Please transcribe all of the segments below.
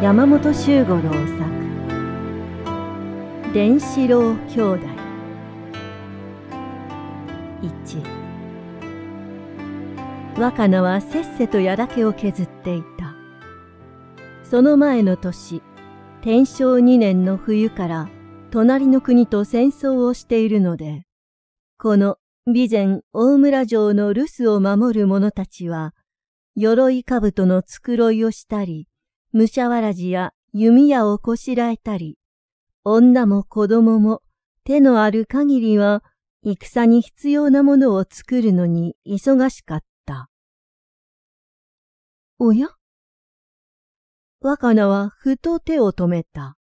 山本周五郎作「伝四郎兄弟」1若菜はせっせとやだけを削っていたその前の年天正2年の冬から隣の国と戦争をしているのでこの備前大村城の留守を守る者たちは鎧兜の繕いをしたりむしゃわらじや弓矢をこしらえたり、女も子供も手のある限りは戦に必要なものを作るのに忙しかった。おや若菜はふと手を止めた。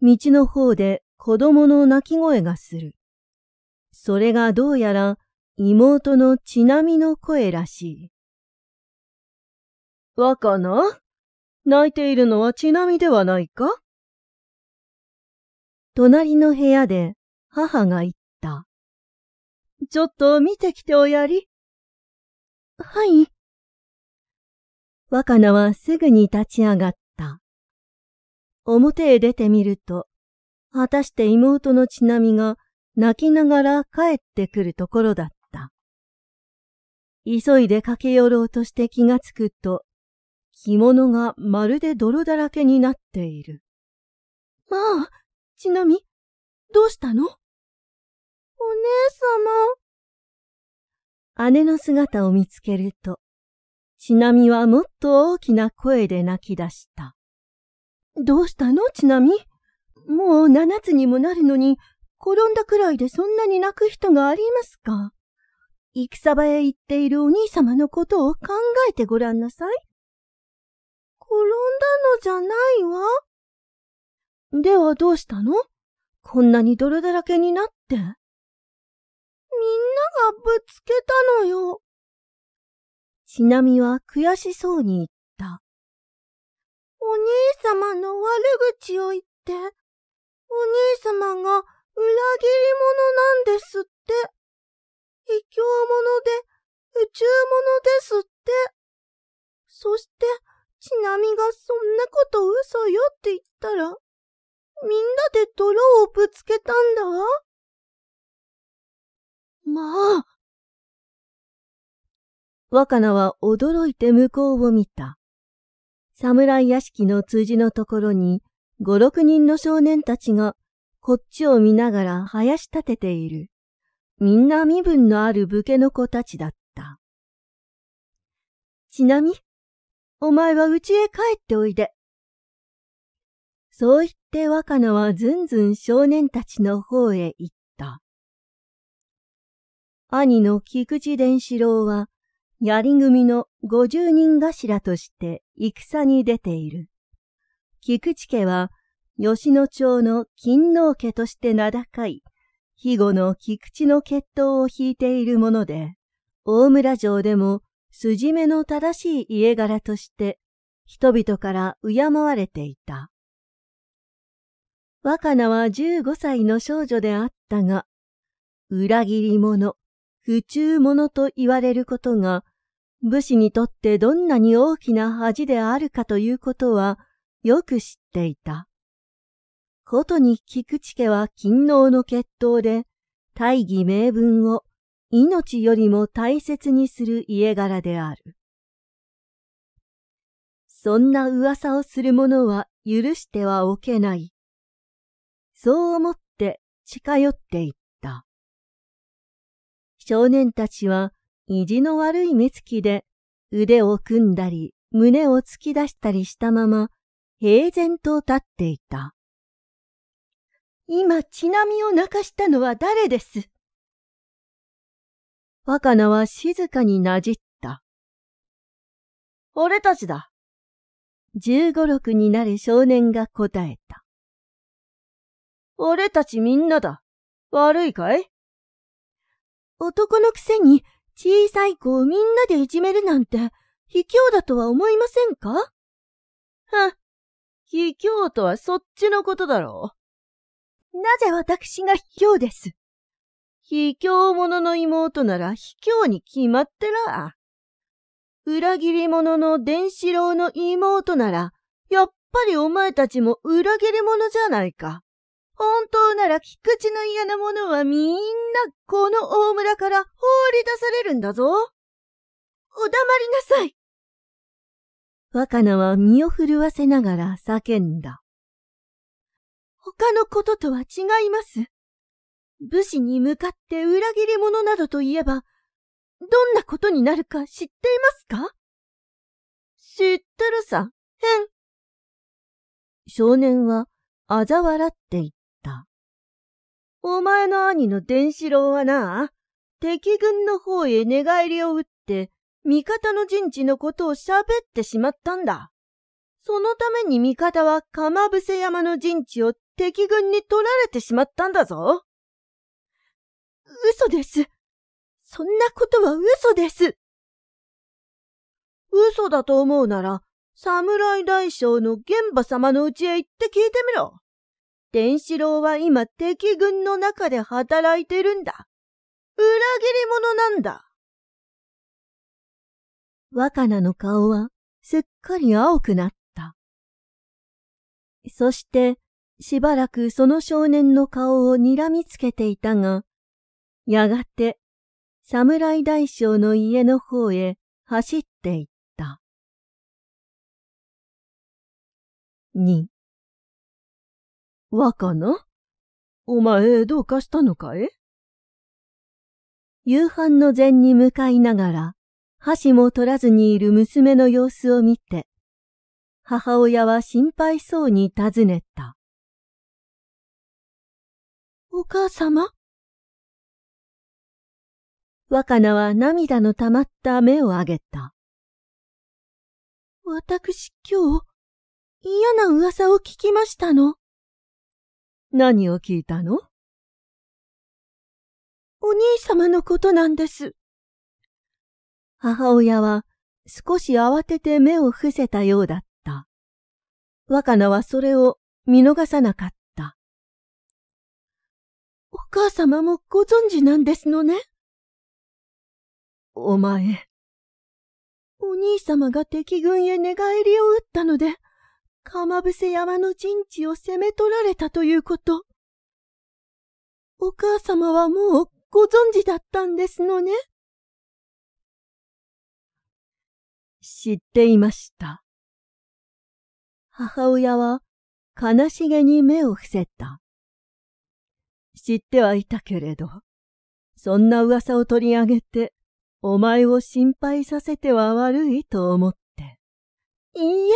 道の方で子供の泣き声がする。それがどうやら妹のちなみの声らしい。若菜泣いているのはちなみではないか隣の部屋で母が言った。ちょっと見てきておやり。はい。若菜はすぐに立ち上がった。表へ出てみると、果たして妹のちなみが泣きながら帰ってくるところだった。急いで駆け寄ろうとして気がつくと、着物がまるで泥だらけになっている。まあ、ちなみ、どうしたのお姉様。姉の姿を見つけると、ちなみはもっと大きな声で泣き出した。どうしたのちなみもう七つにもなるのに、転んだくらいでそんなに泣く人がありますか戦場へ行っているお兄様のことを考えてごらんなさい。転んだのじゃないわ。ではどうしたのこんなに泥だらけになって。みんながぶつけたのよ。ちなみは悔しそうに言った。お兄様の悪口を言って、お兄様が裏切り者なんですって。卑怯者で宇宙者ですって。そして、しなみがそんなこと嘘よって言ったら、みんなで泥をぶつけたんだわ。まあ。若菜は驚いて向こうを見た。侍屋敷の通じのところに、五六人の少年たちが、こっちを見ながら林立てている。みんな身分のある武家の子たちだった。ちなみ、お前は家へ帰っておいで。そう言って若菜はずんずん少年たちの方へ行った。兄の菊池伝四郎は、槍組の五十人頭として戦に出ている。菊池家は、吉野町の金納家として名高い、肥後の菊池の血統を引いているもので、大村城でも筋目の正しい家柄として人々から敬われていた。若菜は15歳の少女であったが、裏切り者、不忠者と言われることが、武士にとってどんなに大きな恥であるかということはよく知っていた。ことに菊池家は勤王の血統で、大義名分を命よりも大切にする家柄である。そんな噂をする者は許してはおけない。そう思って近寄っていった。少年たちは意地の悪い目つきで腕を組んだり胸を突き出したりしたまま平然と立っていた。今、血並みを泣かしたのは誰です若菜は静かになじった。俺たちだ。十五六になる少年が答えた。俺たちみんなだ。悪いかい男のくせに小さい子をみんなでいじめるなんて卑怯だとは思いませんかふん、卑怯とはそっちのことだろう。なぜ私が卑怯です卑怯者の妹なら卑怯に決まってら。裏切り者の伝四郎の妹なら、やっぱりお前たちも裏切り者じゃないか。本当なら菊池の嫌な者はみんなこの大村から放り出されるんだぞ。お黙りなさい若菜は身を震わせながら叫んだ。他のこととは違います。武士に向かって裏切り者などといえば、どんなことになるか知っていますか知ってるさ、変。少年は嘲笑って言った。お前の兄の伝四郎はな、敵軍の方へ寝返りを打って、味方の陣地のことを喋ってしまったんだ。そのために味方は釜伏山の陣地を敵軍に取られてしまったんだぞ。嘘です。そんなことは嘘です。嘘だと思うなら、侍大将の玄馬様の家へ行って聞いてみろ。伝四郎は今敵軍の中で働いてるんだ。裏切り者なんだ。若菜の顔はすっかり青くなった。そしてしばらくその少年の顔を睨みつけていたが、やがて、侍大将の家の方へ走っていった。二。若菜お前どうかしたのかい夕飯の前に向かいながら、箸も取らずにいる娘の様子を見て、母親は心配そうに尋ねた。お母様若菜は涙の溜まった目をあげた。私今日、嫌な噂を聞きましたの。何を聞いたのお兄様のことなんです。母親は少し慌てて目を伏せたようだった。若菜はそれを見逃さなかった。お母様もご存知なんですのね。お前。お兄様が敵軍へ寝返りを打ったので、釜伏山の陣地を攻め取られたということ。お母様はもうご存知だったんですのね。知っていました。母親は悲しげに目を伏せた。知ってはいたけれど、そんな噂を取り上げてお前を心配させては悪いと思って。いいえ、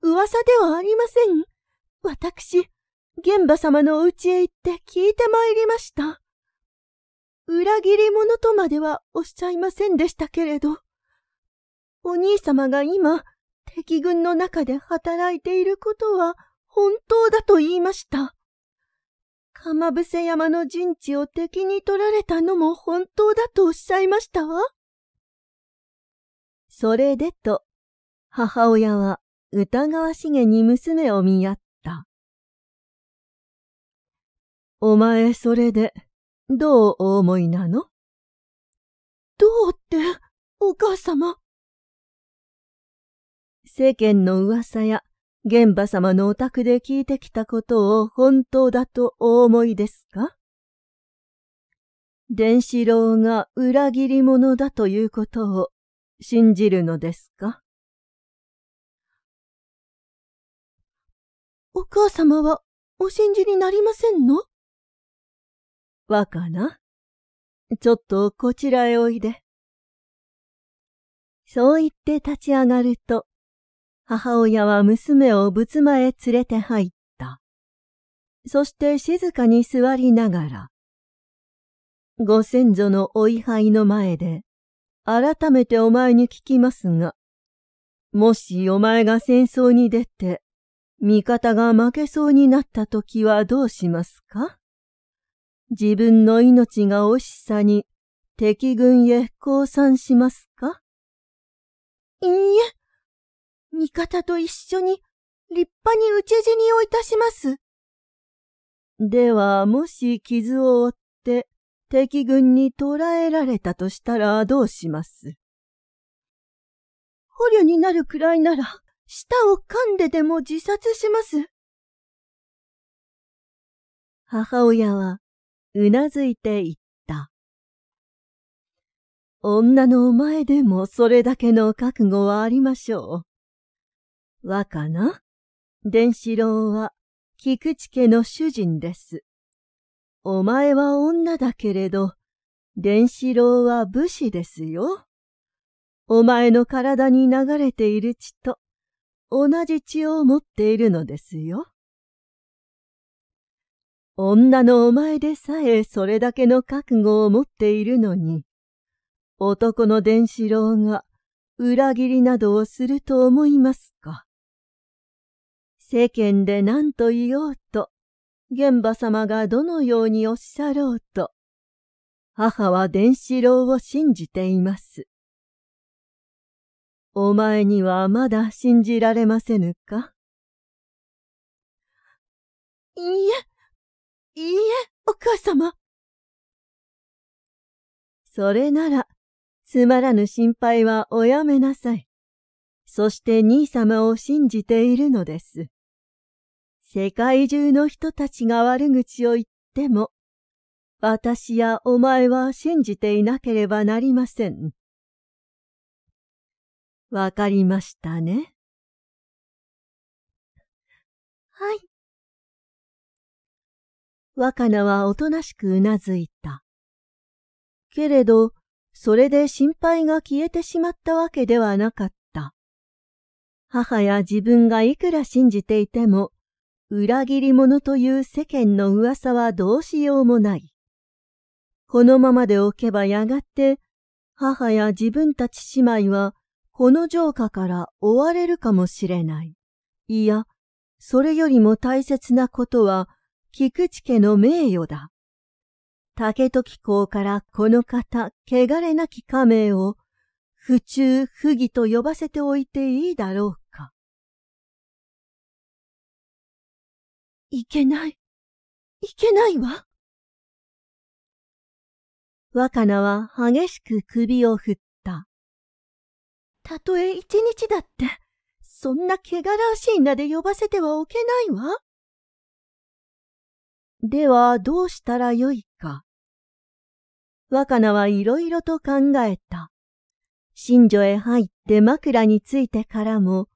噂ではありません。私、玄馬様のお家へ行って聞いてまいりました。裏切り者とまではおっしゃいませんでしたけれど、お兄様が今、敵軍の中で働いていることは本当だと言いました。鎌伏山の陣地を敵に取られたのも本当だとおっしゃいましたわ。それでと、母親は疑わしげに娘を見合った。お前それで、どうお思いなのどうって、お母様。世間の噂や、玄馬様のお宅で聞いてきたことを本当だとお思いですか伝四郎が裏切り者だということを信じるのですかお母様はお信じになりませんの若菜、ちょっとこちらへおいで。そう言って立ち上がると、母親は娘を仏間へ連れて入った。そして静かに座りながら、ご先祖のお位牌の前で、改めてお前に聞きますが、もしお前が戦争に出て、味方が負けそうになった時はどうしますか自分の命が惜しさに敵軍へ降参しますかいいえ、味方と一緒に立派に討ち死にをいたします。では、もし傷を負って敵軍に捕らえられたとしたらどうします捕虜になるくらいなら、舌を噛んででも自殺します。母親は、うなずいて言った。女の前でもそれだけの覚悟はありましょう。若な伝四郎は、菊池家の主人です。お前は女だけれど、伝四郎は武士ですよ。お前の体に流れている血と同じ血を持っているのですよ。女のお前でさえそれだけの覚悟を持っているのに、男の伝四郎が裏切りなどをすると思いますか。世間で何と言おうと、玄馬様がどのようにおっしゃろうと、母は伝四郎を信じています。お前にはまだ信じられませぬかいいえ、いいえ、お母様。それなら、つまらぬ心配はおやめなさい。そして兄様を信じているのです。世界中の人たちが悪口を言っても、私やお前は信じていなければなりません。わかりましたね。はい。若菜はおとなしくうなずいた。けれど、それで心配が消えてしまったわけではなかった。母や自分がいくら信じていても、裏切り者という世間の噂はどうしようもない。このままでおけばやがて、母や自分たち姉妹は、この城下から追われるかもしれない。いや、それよりも大切なことは、菊池家の名誉だ。竹時公からこの方、汚れなき家名を、不中不義と呼ばせておいていいだろういけない。いけないわ。若菜は激しく首を振った。たとえ一日だって、そんな汚らわしい名で呼ばせてはおけないわ。ではどうしたらよいか。若菜はいろいろと考えた。新女へ入って枕についてからも、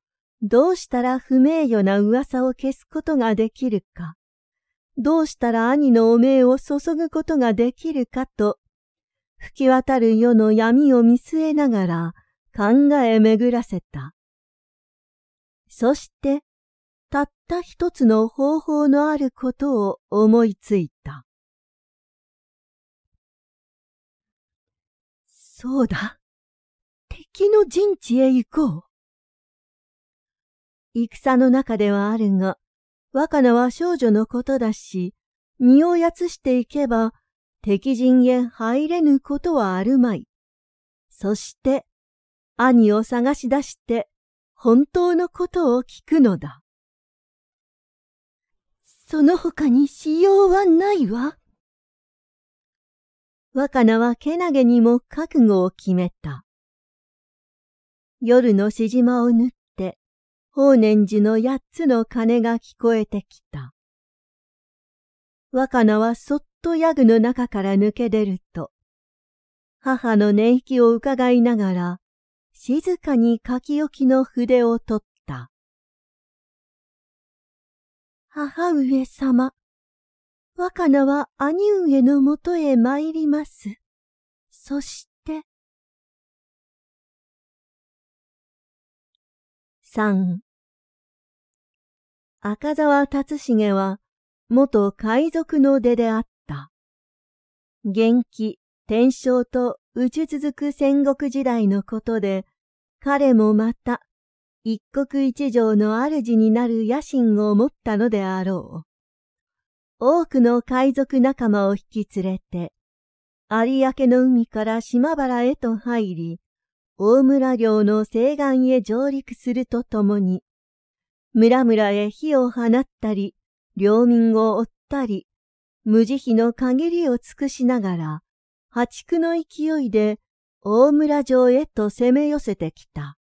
どうしたら不名誉な噂を消すことができるか、どうしたら兄の汚名を注ぐことができるかと、吹き渡る世の闇を見据えながら考え巡らせた。そして、たった一つの方法のあることを思いついた。そうだ。敵の陣地へ行こう。戦の中ではあるが、若菜は少女のことだし、身をやつしていけば、敵陣へ入れぬことはあるまい。そして、兄を探し出して、本当のことを聞くのだ。その他にしようはないわ。若菜はけなげにも覚悟を決めた。夜のしじまをぬ。っ法然寺の八つの鐘が聞こえてきた。若菜はそっとヤグの中から抜け出ると、母の念息を伺いながら、静かに書き置きの筆を取った。母上様、若菜は兄上のもとへ参ります。そして、3赤沢達重は元海賊の出であった。元気、天正と打ち続く戦国時代のことで、彼もまた一国一城の主になる野心を持ったのであろう。多くの海賊仲間を引き連れて、有明の海から島原へと入り、大村領の西岸へ上陸するとともに、村々へ火を放ったり、領民を追ったり、無慈悲の限りを尽くしながら、破竹の勢いで大村城へと攻め寄せてきた。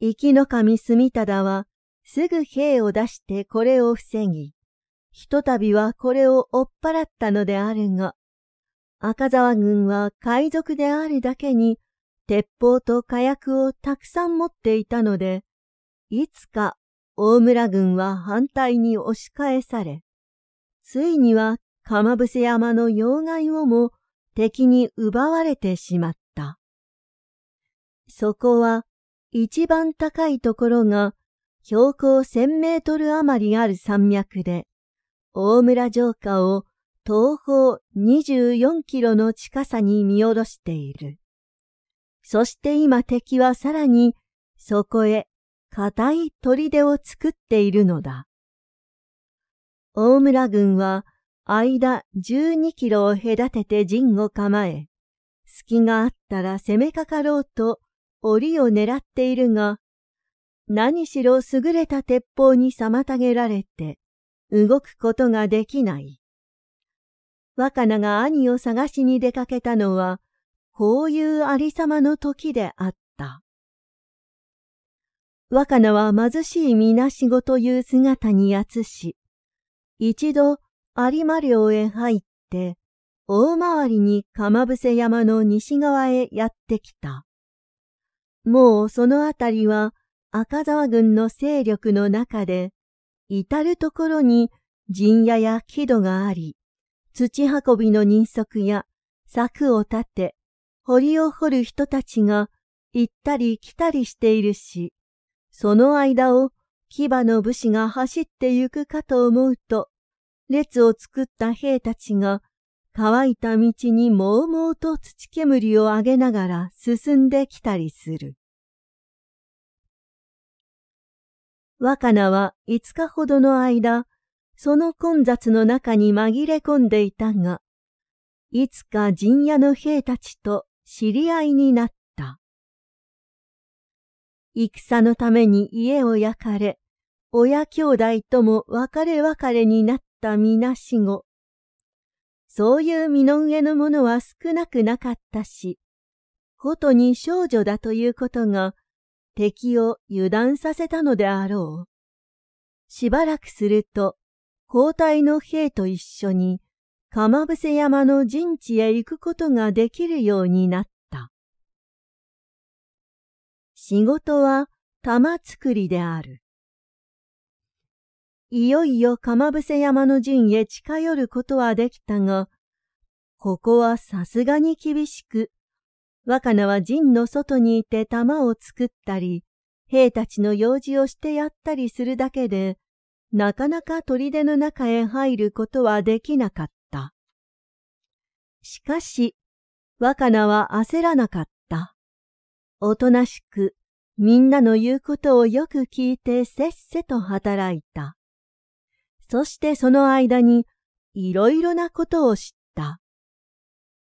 生きの神住忠は、すぐ兵を出してこれを防ぎ、ひとたびはこれを追っ払ったのであるが、赤沢軍は海賊であるだけに鉄砲と火薬をたくさん持っていたので、いつか大村軍は反対に押し返され、ついには釜伏山の要害をも敵に奪われてしまった。そこは一番高いところが標高1000メートル余りある山脈で、大村城下を東方24キロの近さに見下ろしている。そして今敵はさらにそこへ固い砦を作っているのだ。大村軍は間12キロを隔てて陣を構え、隙があったら攻めかかろうと檻を狙っているが、何しろ優れた鉄砲に妨げられて動くことができない。若菜が兄を探しに出かけたのはこういうありさまの時であった。若菜は貧しいみなしごという姿にやつし、一度有馬領へ入って、大回りに釜伏山の西側へやってきた。もうそのあたりは赤沢軍の勢力の中で、至るところに陣屋や木戸があり、土運びの人足や柵を立て、堀を掘る人たちが行ったり来たりしているし、その間を牙の武士が走って行くかと思うと、列を作った兵たちが乾いた道にもうもうと土煙を上げながら進んできたりする。若菜は五日ほどの間、その混雑の中に紛れ込んでいたが、いつか陣屋の兵たちと知り合いになった。戦のために家を焼かれ、親兄弟とも別れ別れになったみなしご。そういう身の上のものは少なくなかったし、ことに少女だということが敵を油断させたのであろう。しばらくすると、交代の兵と一緒に釜伏山の陣地へ行くことができるようになった。仕事は玉作りである。いよいよ釜伏山の陣へ近寄ることはできたが、ここはさすがに厳しく、若菜は陣の外にいて玉を作ったり、兵たちの用事をしてやったりするだけで、なかなか砦の中へ入ることはできなかった。しかし、若菜は焦らなかった。おとなしく、みんなの言うことをよく聞いてせっせと働いた。そしてその間に、いろいろなことを知った。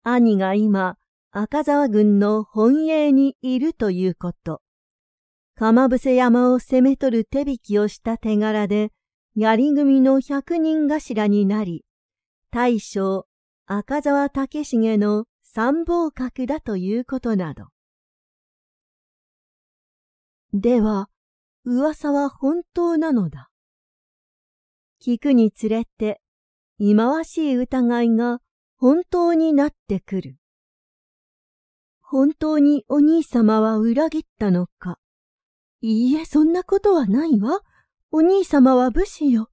兄が今、赤沢軍の本営にいるということ。ぶ伏山を攻め取る手引きをした手柄で、槍組の百人頭になり、大将赤沢武重の参謀格だということなど。では、噂は本当なのだ。聞くにつれて、忌まわしい疑いが本当になってくる。本当にお兄様は裏切ったのか。いいえ、そんなことはないわ。お兄様は武士よ。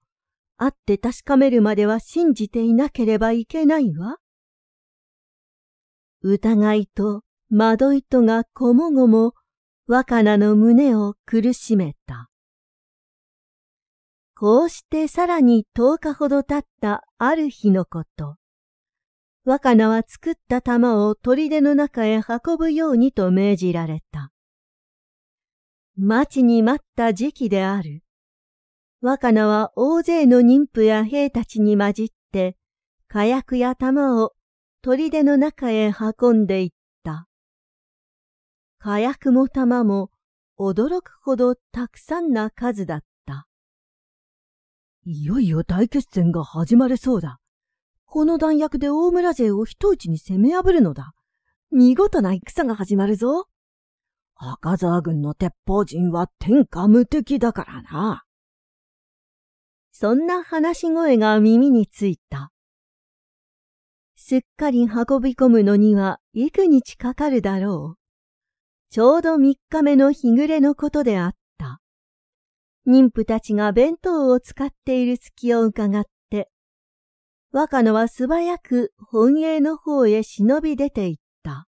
会って確かめるまでは信じていなければいけないわ。疑いと惑いとがこもごも若菜の胸を苦しめた。こうしてさらに10日ほど経ったある日のこと。若菜は作った玉を砦の中へ運ぶようにと命じられた。待ちに待った時期である。若菜は大勢の妊婦や兵たちに混じって、火薬や弾を砦の中へ運んでいった。火薬も弾も驚くほどたくさんな数だった。いよいよ大決戦が始まれそうだ。この弾薬で大村勢を一打ちに攻め破るのだ。見事な戦が始まるぞ。赤沢軍の鉄砲陣は天下無敵だからな。そんな話し声が耳についた。すっかり運び込むのには幾日かかるだろう。ちょうど三日目の日暮れのことであった。妊婦たちが弁当を使っている隙を伺って、若野は素早く本営の方へ忍び出て行った。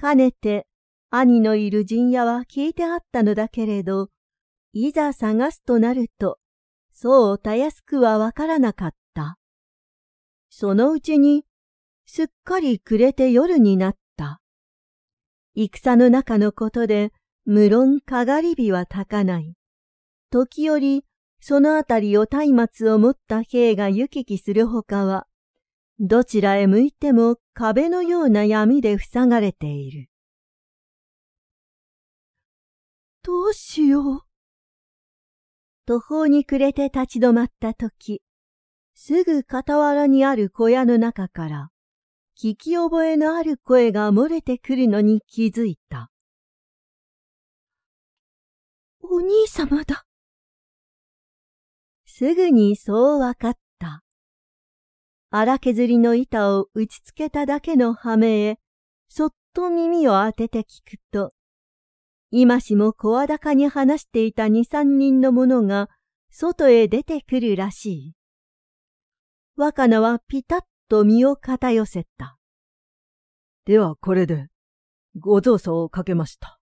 かねて兄のいる陣屋は聞いてあったのだけれど、いざ探すとなると、そうたやすくはわからなかった。そのうちに、すっかり暮れて夜になった。戦の中のことで、無論かがり火はたかない。時折、そのあたりを松明を持った兵が行き来するほかは、どちらへ向いても壁のような闇で塞がれている。どうしよう。途方に暮れて立ち止まった時、すぐ傍らにある小屋の中から、聞き覚えのある声が漏れてくるのに気づいた。お兄様だ。すぐにそうわかった。荒削りの板を打ち付けただけの羽目へ、そっと耳を当てて聞くと、今しも声高に話していた二三人の者が外へ出てくるらしい。若菜はピタッと身を片寄せた。ではこれで、ご造作をかけました。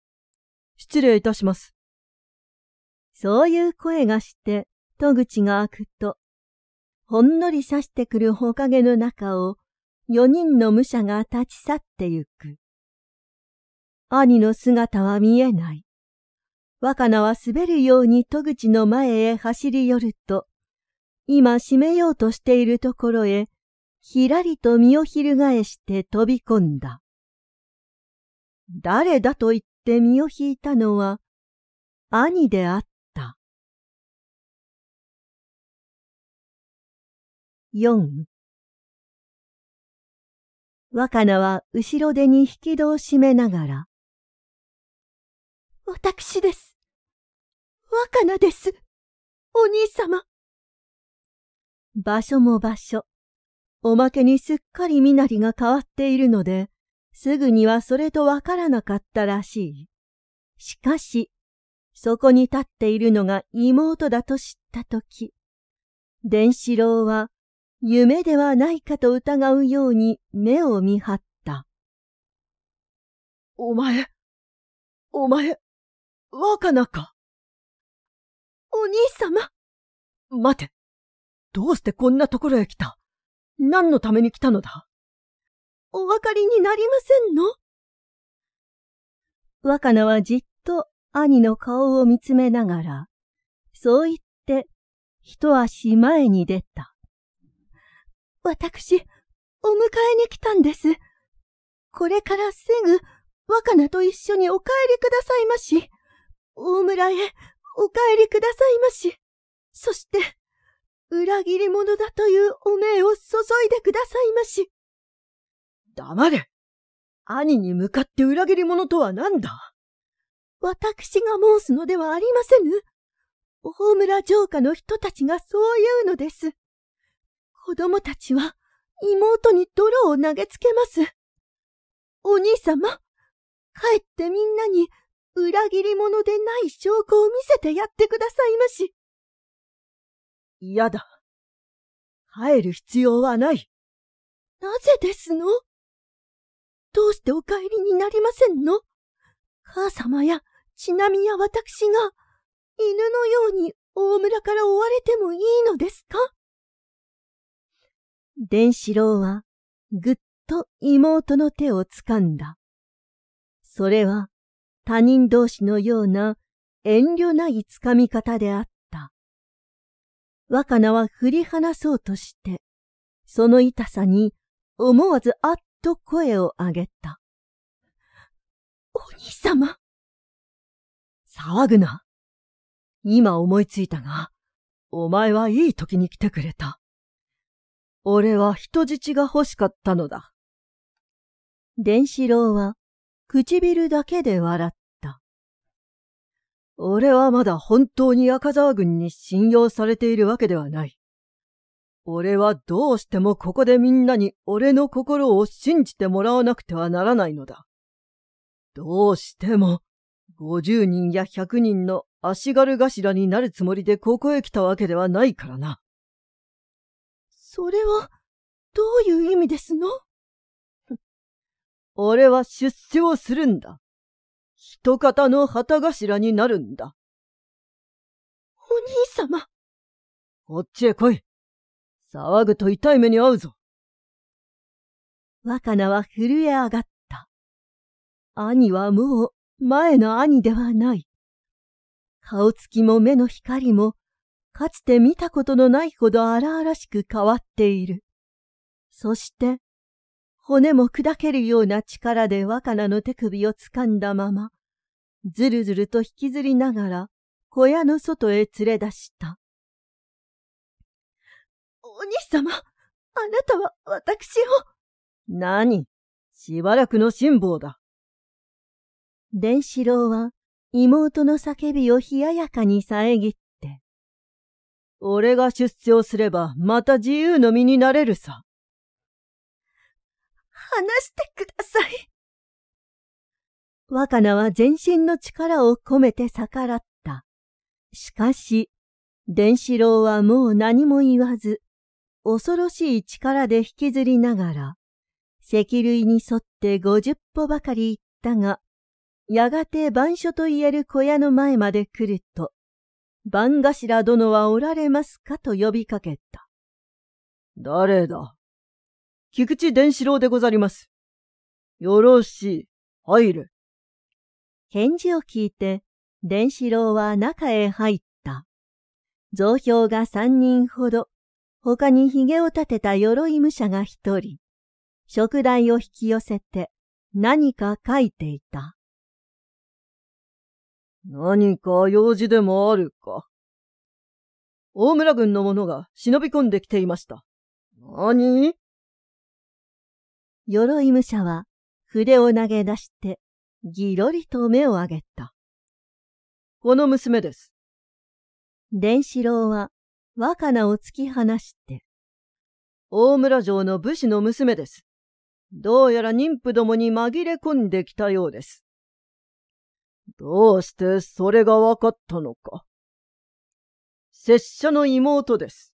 失礼いたします。そういう声がして、戸口が開くと、ほんのり刺してくるほかげの中を、四人の武者が立ち去ってゆく。兄の姿は見えない。若菜は滑るように戸口の前へ走り寄ると、今閉めようとしているところへ、ひらりと身を翻して飛び込んだ。誰だと言って身を引いたのは、兄であった。四。若菜は後ろ手に引き戸を閉めながら、私です。若菜です。お兄様。場所も場所。おまけにすっかり身なりが変わっているので、すぐにはそれとわからなかったらしい。しかし、そこに立っているのが妹だと知ったとき、伝四郎は夢ではないかと疑うように目を見張った。お前、お前、若菜かお兄様待て。どうしてこんなところへ来た何のために来たのだお分かりになりませんの若菜はじっと兄の顔を見つめながら、そう言って一足前に出た。私、お迎えに来たんです。これからすぐ若菜と一緒にお帰りくださいまし。大村へお帰りくださいまし。そして、裏切り者だというお命を注いでくださいまし。黙れ兄に向かって裏切り者とは何だ私が申すのではありませぬ。大村城下の人たちがそう言うのです。子供たちは妹に泥を投げつけます。お兄様、帰ってみんなに裏切り者でない証拠を見せてやってくださいまし。嫌だ。帰る必要はない。なぜですのどうしてお帰りになりませんの母様や、ちなみや私が、犬のように大村から追われてもいいのですか伝四郎は、ぐっと妹の手を掴んだ。それは、他人同士のような遠慮ないつかみ方であった。若菜は振り離そうとして、その痛さに思わずあっと声を上げた。お兄様騒ぐな。今思いついたが、お前はいい時に来てくれた。俺は人質が欲しかったのだ。伝四郎は唇だけで笑った。俺はまだ本当に赤沢軍に信用されているわけではない。俺はどうしてもここでみんなに俺の心を信じてもらわなくてはならないのだ。どうしても、50人や100人の足軽頭になるつもりでここへ来たわけではないからな。それは、どういう意味ですの俺は出世をするんだ。一方の旗頭になるんだ。お兄様。こっちへ来い。騒ぐと痛い目に遭うぞ。若菜は震え上がった。兄はもう前の兄ではない。顔つきも目の光も、かつて見たことのないほど荒々しく変わっている。そして、骨も砕けるような力で若菜の手首を掴んだまま、ずるずると引きずりながら小屋の外へ連れ出した。お兄様、あなたは私を。何しばらくの辛抱だ。伝四郎は妹の叫びを冷ややかに遮って。俺が出世をすればまた自由の身になれるさ。離してください。若菜は全身の力を込めて逆らった。しかし、伝四郎はもう何も言わず、恐ろしい力で引きずりながら、石類に沿って五十歩ばかり行ったが、やがて番所といえる小屋の前まで来ると、番頭殿はおられますかと呼びかけた。誰だ菊池伝四郎でござります。よろしい、入れ。返事を聞いて、伝四郎は中へ入った。増票が三人ほど、他に髭を立てた鎧武者が一人、食台を引き寄せて何か書いていた。何か用事でもあるか。大村軍の者が忍び込んできていました。何鎧武者は筆を投げ出して、ぎろりと目を上げた。この娘です。伝四郎は若菜を突き放して、大村城の武士の娘です。どうやら妊婦どもに紛れ込んできたようです。どうしてそれがわかったのか。拙者の妹です。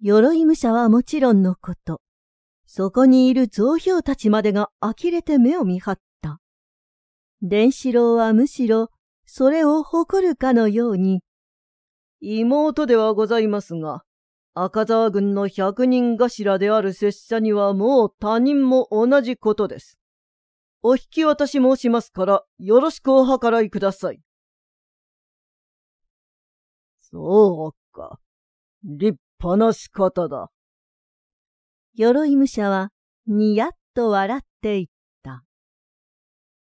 鎧武者はもちろんのこと、そこにいる増票たちまでが呆れて目を見張った。伝四郎はむしろ、それを誇るかのように、妹ではございますが、赤沢軍の百人頭である拙者にはもう他人も同じことです。お引き渡し申しますから、よろしくお計らいください。そうか。立派な仕方だ。鎧武者はにやっと笑っていった。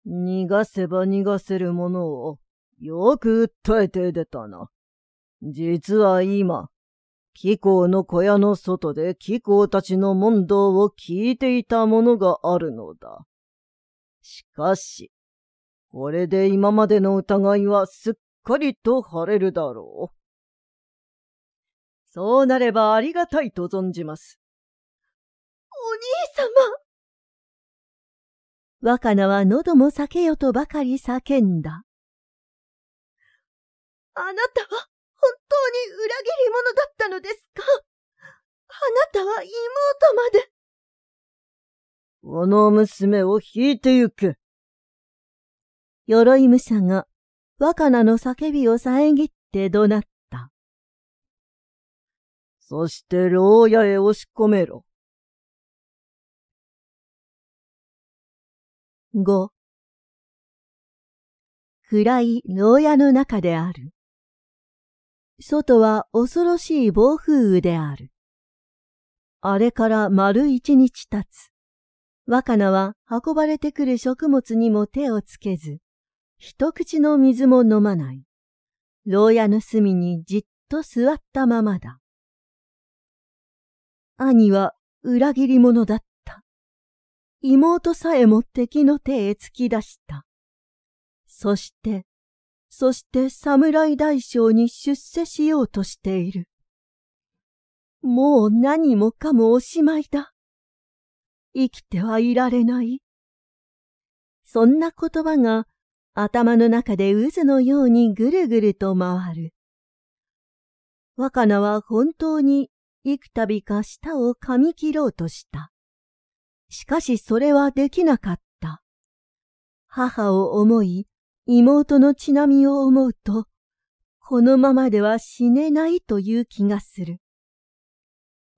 逃がせば逃がせるものをよく訴えて出たな。実は今、貴公の小屋の外で貴公たちの問答を聞いていたものがあるのだ。しかし、これで今までの疑いはすっかりと晴れるだろう。そうなればありがたいと存じます。兄様若菜は喉も裂けよとばかり叫んだ。あなたは本当に裏切り者だったのですかあなたは妹まで。この娘を引いてゆけ。鎧武者が若菜の叫びを遮って怒鳴った。そして牢屋へ押し込めろ。五、暗い牢屋の中である。外は恐ろしい暴風雨である。あれから丸一日経つ。若菜は運ばれてくる食物にも手をつけず、一口の水も飲まない。牢屋の隅にじっと座ったままだ。兄は裏切り者だっ妹さえも敵の手へ突き出した。そして、そして侍大将に出世しようとしている。もう何もかもおしまいだ。生きてはいられない。そんな言葉が頭の中で渦のようにぐるぐると回る。若菜は本当に幾度か舌を噛み切ろうとした。しかしそれはできなかった。母を思い、妹の血並みを思うと、このままでは死ねないという気がする。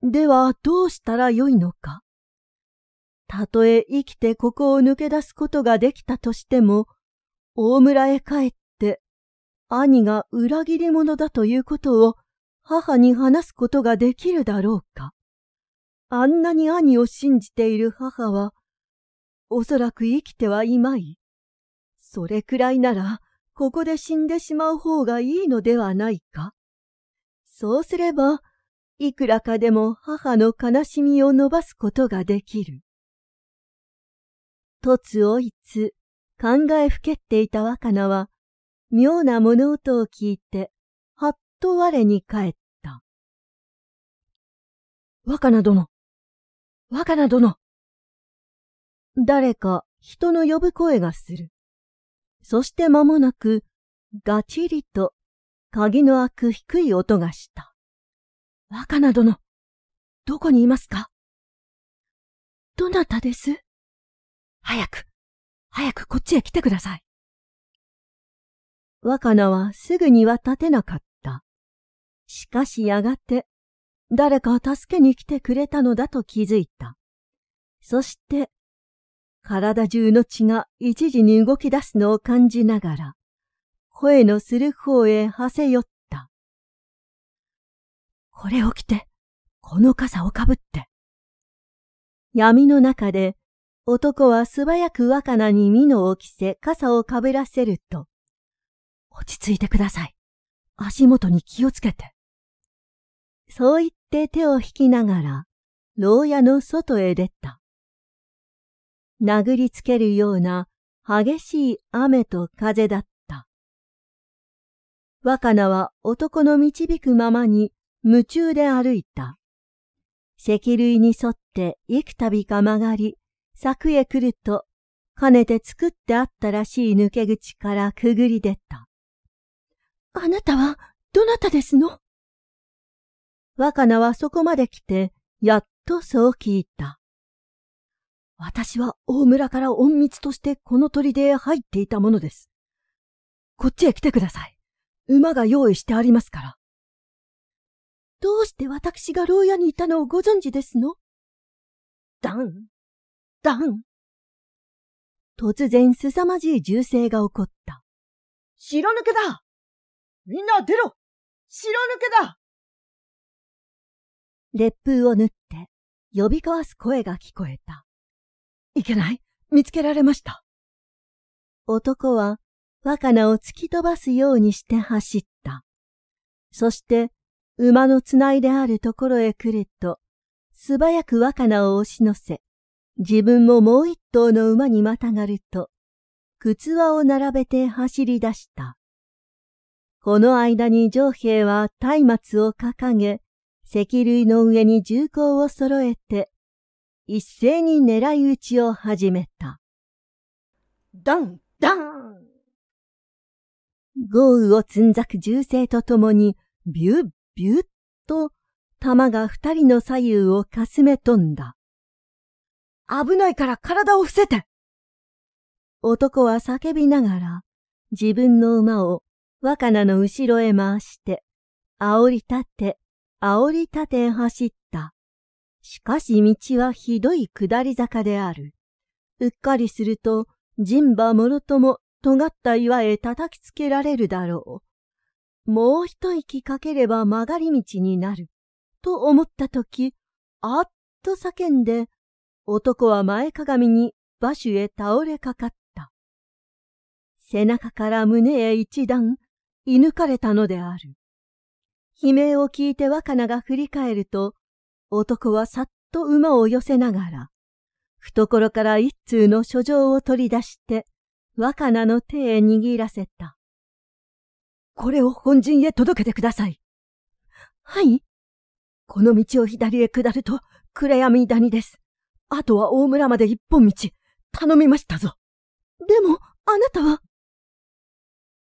ではどうしたらよいのか。たとえ生きてここを抜け出すことができたとしても、大村へ帰って兄が裏切り者だということを母に話すことができるだろうか。あんなに兄を信じている母は、おそらく生きてはいまい。それくらいなら、ここで死んでしまう方がいいのではないか。そうすれば、いくらかでも母の悲しみを伸ばすことができる。とつおいつ、考えふけっていた若菜は、妙な物音を聞いて、はっと我に返った。若菜殿。若菜殿誰か人の呼ぶ声がする。そして間もなく、ガチリと鍵の開く低い音がした。若菜殿、どこにいますかどなたです早く、早くこっちへ来てください。若菜はすぐには立てなかった。しかしやがて、誰か助けに来てくれたのだと気づいた。そして、体中の血が一時に動き出すのを感じながら、声のする方へ馳せ寄った。これを着て、この傘をかぶって。闇の中で、男は素早く若菜に身のを着せ傘をかぶらせると、落ち着いてください。足元に気をつけて。そう言って手を引きながら、牢屋の外へ出た。殴りつけるような激しい雨と風だった。若菜は男の導くままに夢中で歩いた。石類に沿って幾度か曲がり、柵へ来ると、かねて作ってあったらしい抜け口からくぐり出た。あなたは、どなたですの若菜はそこまで来て、やっとそう聞いた。私は大村から隠密としてこの砦へ入っていたものです。こっちへ来てください。馬が用意してありますから。どうして私が牢屋にいたのをご存知ですのダン、ダン。突然凄まじい銃声が起こった。白抜けだみんな出ろ白抜けだ烈風を縫って呼び交わす声が聞こえた。いけない見つけられました。男は若菜を突き飛ばすようにして走った。そして馬のつないであるところへ来ると、素早く若菜を押しのせ、自分ももう一頭の馬にまたがると、靴輪を並べて走り出した。この間に上兵は松明を掲げ、石類の上に銃口を揃えて、一斉に狙い撃ちを始めた。ダン、ダン豪雨をつんざく銃声とともに、ビュッビュッと、弾が二人の左右をかすめ飛んだ。危ないから体を伏せて男は叫びながら、自分の馬を若菜の後ろへ回して、煽り立って煽り立て走った。しかし道はひどい下り坂である。うっかりすると、人馬もろとも尖った岩へ叩きつけられるだろう。もう一息かければ曲がり道になる。と思ったとき、あっと叫んで、男は前かがみに馬首へ倒れかかった。背中から胸へ一段、射抜かれたのである。悲鳴を聞いて若菜が振り返ると、男はさっと馬を寄せながら、懐から一通の書状を取り出して、若菜の手へ握らせた。これを本陣へ届けてください。はいこの道を左へ下ると暗闇谷です。あとは大村まで一本道。頼みましたぞ。でも、あなたは。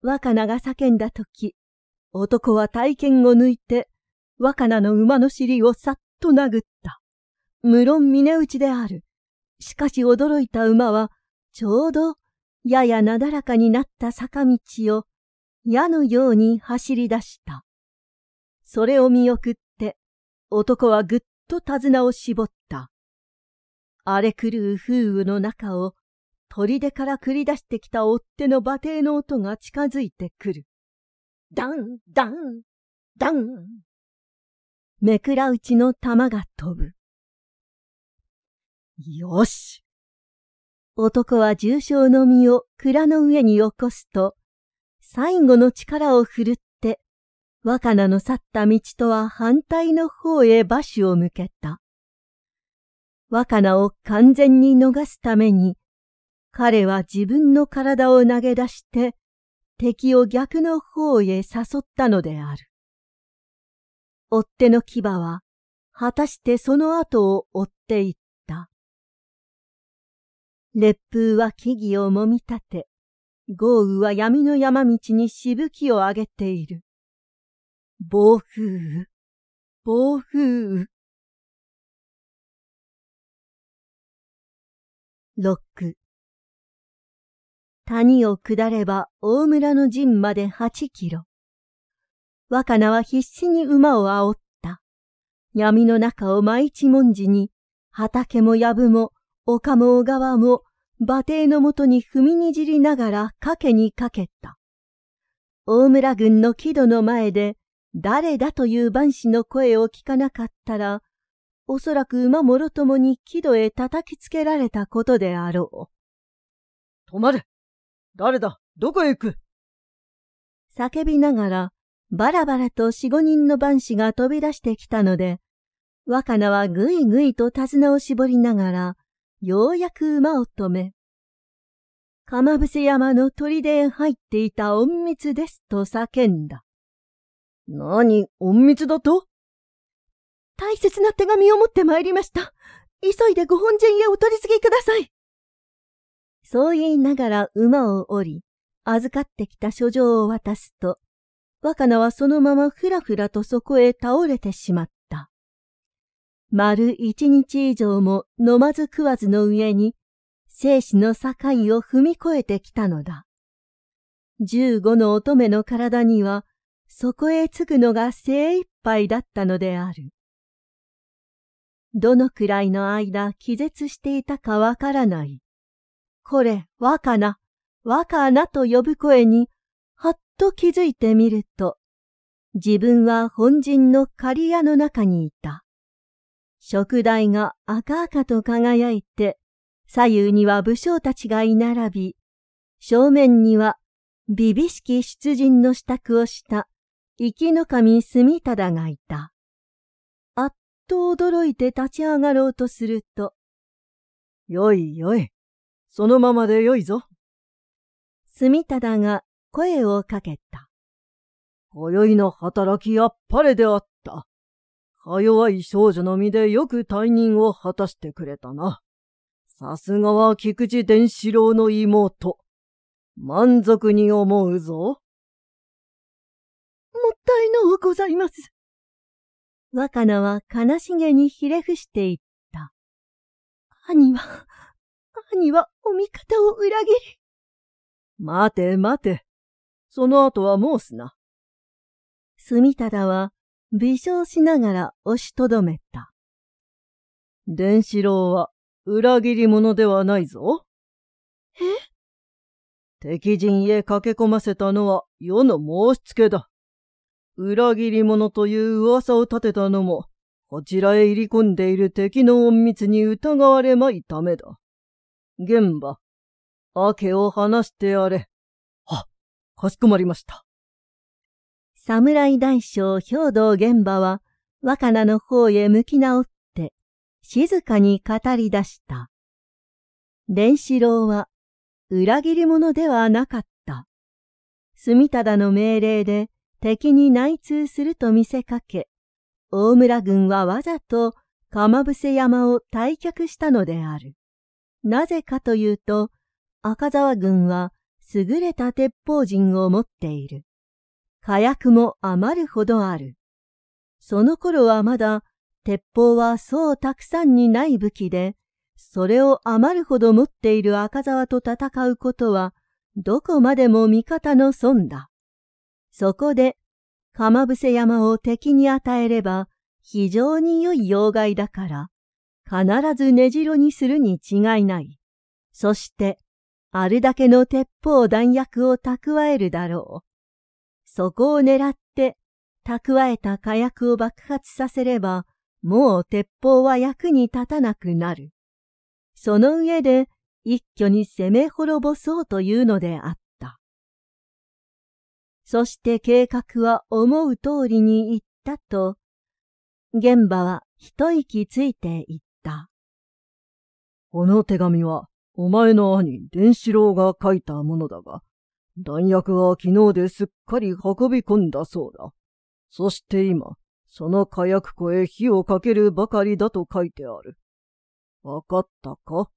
若菜が叫んだ時、男は体験を抜いて、若菜の馬の尻をさっと殴った。無論峰打ちである。しかし驚いた馬は、ちょうど、ややなだらかになった坂道を、矢のように走り出した。それを見送って、男はぐっと手綱を絞った。荒れ狂う風雨の中を、砦から繰り出してきた追っ手の馬蹄の音が近づいてくる。ダン、ダン、ダン。めくらうちの玉が飛ぶ。よし男は重傷の身を蔵の上に起こすと、最後の力を振るって、若菜の去った道とは反対の方へ馬首を向けた。若菜を完全に逃すために、彼は自分の体を投げ出して、敵を逆の方へ誘ったのである。追っ手の牙は、果たしてその後を追っていった。烈風は木々をもみ立て、豪雨は闇の山道にしぶきを上げている。暴風雨、暴風雨。ロック。谷を下れば大村の陣まで8キロ。若菜は必死に馬を煽った。闇の中を舞一文字に、畑も藪も丘も小川も馬蹄のもとに踏みにじりながら賭けにかけた。大村軍の木戸の前で、誰だという万死の声を聞かなかったら、おそらく馬もろともに木戸へ叩きつけられたことであろう。止まれ誰だどこへ行く叫びながら、バラバラと四五人の番士が飛び出してきたので、若菜はぐいぐいと手綱を絞りながら、ようやく馬を止め、かまぶせ山の砦へ入っていた隠密ですと叫んだ。何、隠密だと大切な手紙を持って参りました。急いでご本陣へお取り次ぎください。そう言いながら馬を降り、預かってきた書状を渡すと、若菜はそのままふらふらとそこへ倒れてしまった。丸一日以上も飲まず食わずの上に、生死の境を踏み越えてきたのだ。十五の乙女の体には、そこへ継ぐのが精一杯だったのである。どのくらいの間気絶していたかわからない。これ、若菜、若菜と呼ぶ声に、はっと気づいてみると、自分は本陣の刈屋の中にいた。食台が赤々と輝いて、左右には武将たちが居並び、正面には、ビビ式出陣の支度をした生きの神住忠がいた。あっと驚いて立ち上がろうとすると、よいよい、そのままでよいぞ。田だが声をかけた。今宵の働きあっぱれであった。か弱い少女の身でよく退任を果たしてくれたな。さすがは菊池伝四郎の妹。満足に思うぞ。もったいのうございます。若菜は悲しげにひれ伏していった。兄は、兄はお味方を裏切り。待て待て。その後は申すな。住忠は微笑しながら押しとどめた。伝四郎は裏切り者ではないぞ。え敵陣へ駆け込ませたのは世の申し付けだ。裏切り者という噂を立てたのも、こちらへ入り込んでいる敵の隠密に疑われまいためだ。現場、明けを話してやれ。は、かしこまりました。侍大将兵道現場は、若菜の方へ向き直って、静かに語り出した。伝四郎は、裏切り者ではなかった。住忠の命令で敵に内通すると見せかけ、大村軍はわざと釜伏山を退却したのである。なぜかというと、赤沢軍は優れた鉄砲陣を持っている。火薬も余るほどある。その頃はまだ鉄砲はそうたくさんにない武器で、それを余るほど持っている赤沢と戦うことは、どこまでも味方の損だ。そこで、釜伏山を敵に与えれば、非常に良い要害だから、必ず根城にするに違いない。そして、あれだけの鉄砲弾薬を蓄えるだろう。そこを狙って蓄えた火薬を爆発させれば、もう鉄砲は役に立たなくなる。その上で一挙に攻め滅ぼそうというのであった。そして計画は思う通りに行ったと、現場は一息ついていた。。この手紙は、お前の兄、伝四郎が書いたものだが、弾薬は昨日ですっかり運び込んだそうだ。そして今、その火薬庫へ火をかけるばかりだと書いてある。わかったか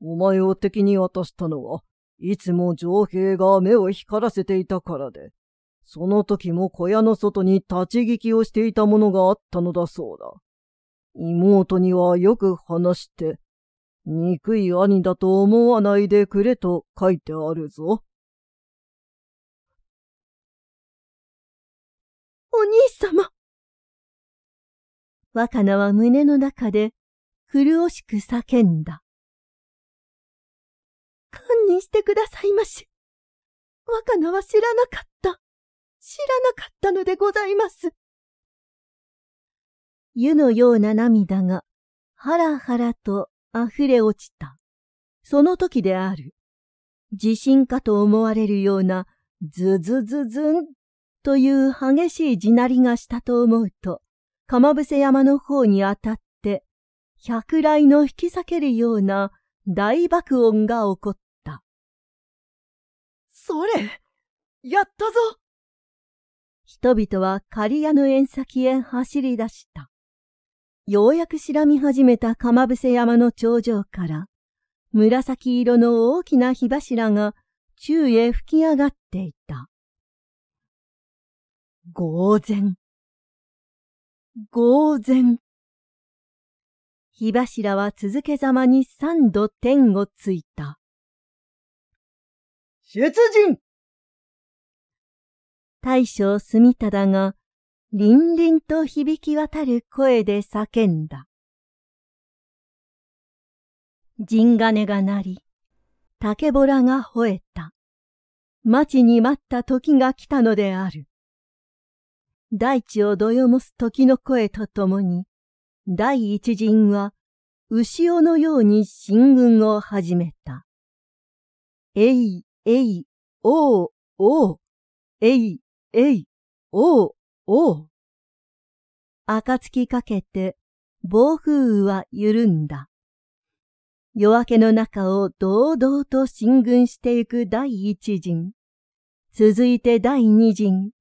お前を敵に渡したのは、いつも城兵が目を光らせていたからで、その時も小屋の外に立ち聞きをしていたものがあったのだそうだ。妹にはよく話して、憎い兄だと思わないでくれと書いてあるぞ。お兄様。若菜は胸の中で苦しく叫んだ。堪忍してくださいまし。若菜は知らなかった。知らなかったのでございます。湯のような涙が、はらはらと溢れ落ちた。その時である。地震かと思われるような、ズズズズンという激しい地鳴りがしたと思うと、かまぶせ山の方に当たって、百来の引き裂けるような大爆音が起こった。それ、やったぞ人々は刈谷の縁先へ走り出した。ようやく白み始めた釜伏山の頂上から、紫色の大きな火柱が宙へ吹き上がっていた。呆然。呆然。火柱は続けざまに三度天をついた。出陣大将住忠が凛んと響き渡る声で叫んだ。陣金が鳴り、竹ぼらが吠えた。待ちに待った時が来たのである。大地をどよもす時の声とともに、第一陣は、牛尾のように進軍を始めた。えい、えい、おう、おう、えい、えい、おう、おう。暁かけて暴風雨は緩んだ。夜明けの中を堂々と進軍していく第一陣。続いて第二陣。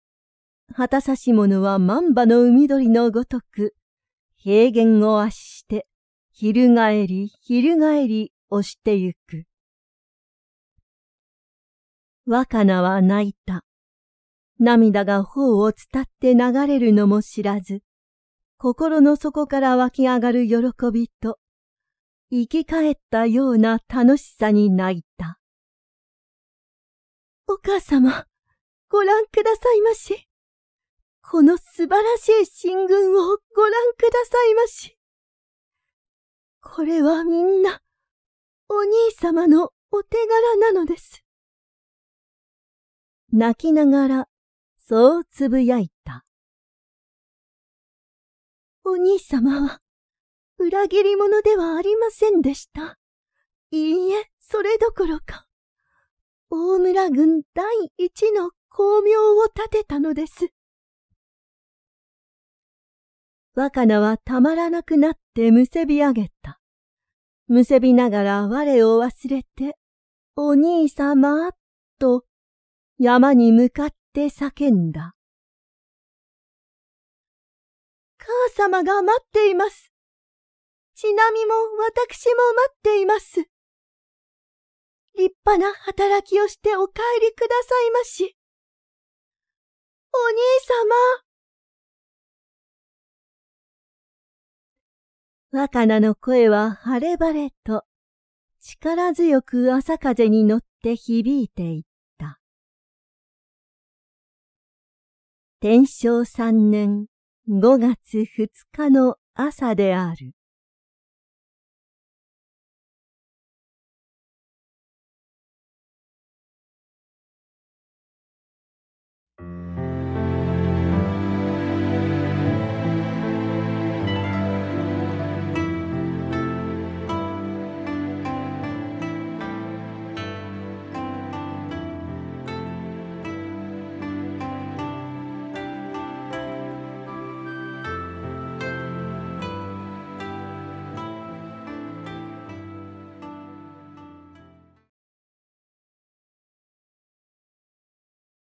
旗差し者は万馬の海鳥のごとく、平原を圧して、翻り翻り押してゆく。若菜は泣いた。涙が頬を伝って流れるのも知らず、心の底から湧き上がる喜びと、生き返ったような楽しさに泣いた。お母様、ご覧くださいまし。この素晴らしい新軍をご覧くださいまし。これはみんな、お兄様のお手柄なのです。泣きながらそうつぶやいた。お兄様は、裏切り者ではありませんでした。いいえ、それどころか。大村軍第一の光明を立てたのです。若菜はたまらなくなってむせび上げた。むせびながら我を忘れて、お兄様、と、山に向かっって叫んだ。母様が待っています。ちなみも私も待っています。立派な働きをしてお帰りくださいまし。お兄様。若菜の声は晴れ晴れと力強く朝風に乗って響いていた。天正三年五月二日の朝である。